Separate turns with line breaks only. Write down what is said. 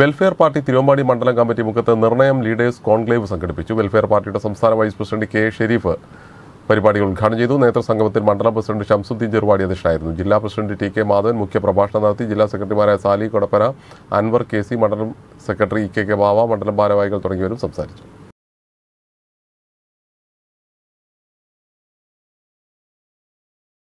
welfare party Thiruvambady മണ്ഡലം committee മുഖത്ത് നിർണയം ലീഡേഴ്സ് കോൺക്ലേവ് സംഘടിപ്പിച്ചു വെൽഫെയർ പാർട്ടിയുടെ സംസ്ഥാന വൈസ് പ്രസിഡന്റ് കെ ഷെരീഫ് പരിപാടികൾ ഉദ്ഘാടനം ചെയ്തു നേതൃസംഗമത്തിൽ മണ്ഡലം പ്രസിഡന്റ് ഷംസുദ്ദീൻ ചെറുവാടി അധ്യക്ഷനായിരുന്നു ജില്ലാ പ്രസിഡന്റ് ടി കെ മാധവൻ മുഖ്യ പ്രഭാഷണം നടത്തി ജില്ലാ സെക്രട്ടറിമാരായ സാലി കൊടപ്പന അൻവർ കെ സി മണ്ഡലം secretary E K K Bava മണ്ഡലം ഭാരവാഹികൾ തുടങ്ങിയവരും സംസാരിച്ചു